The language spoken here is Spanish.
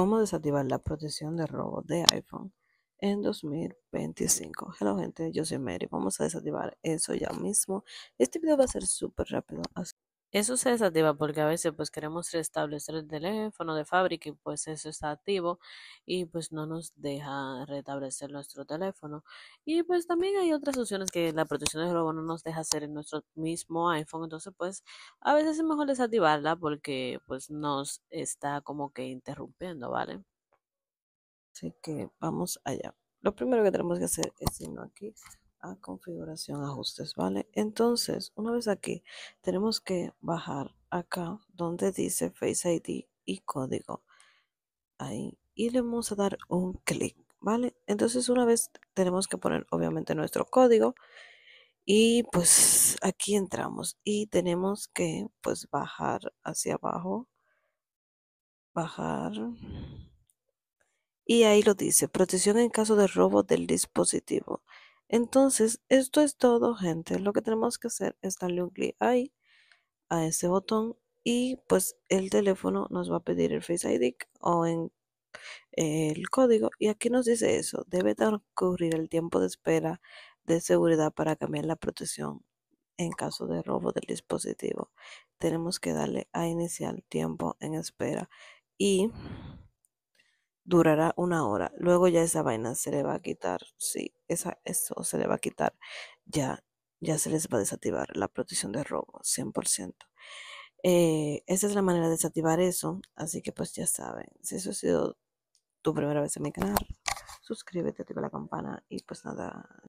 cómo desactivar la protección de robo de iPhone en 2025. Hello gente, yo soy Mary. Vamos a desactivar eso ya mismo. Este video va a ser súper rápido. Eso se desactiva porque a veces pues queremos restablecer el teléfono de fábrica y pues eso está activo y pues no nos deja restablecer nuestro teléfono. Y pues también hay otras opciones que la protección de robo no nos deja hacer en nuestro mismo iPhone. Entonces pues a veces es mejor desactivarla porque pues nos está como que interrumpiendo, ¿vale? Así que vamos allá. Lo primero que tenemos que hacer es irnos aquí configuración ajustes, ¿vale? Entonces, una vez aquí, tenemos que bajar acá donde dice Face ID y código. Ahí. Y le vamos a dar un clic, ¿vale? Entonces, una vez tenemos que poner obviamente nuestro código. Y pues aquí entramos y tenemos que pues bajar hacia abajo. Bajar. Y ahí lo dice, protección en caso de robo del dispositivo. Entonces, esto es todo, gente. Lo que tenemos que hacer es darle un clic ahí, a ese botón, y pues el teléfono nos va a pedir el Face ID o eh, el código. Y aquí nos dice eso, debe transcurrir el tiempo de espera de seguridad para cambiar la protección en caso de robo del dispositivo. Tenemos que darle a iniciar tiempo en espera y durará una hora. Luego ya esa vaina se le va a quitar. Sí, esa, eso se le va a quitar. Ya, ya se les va a desactivar la protección de robo, 100%. Eh, esa es la manera de desactivar eso. Así que pues ya saben, si eso ha sido tu primera vez en mi canal, suscríbete, activa la campana y pues nada.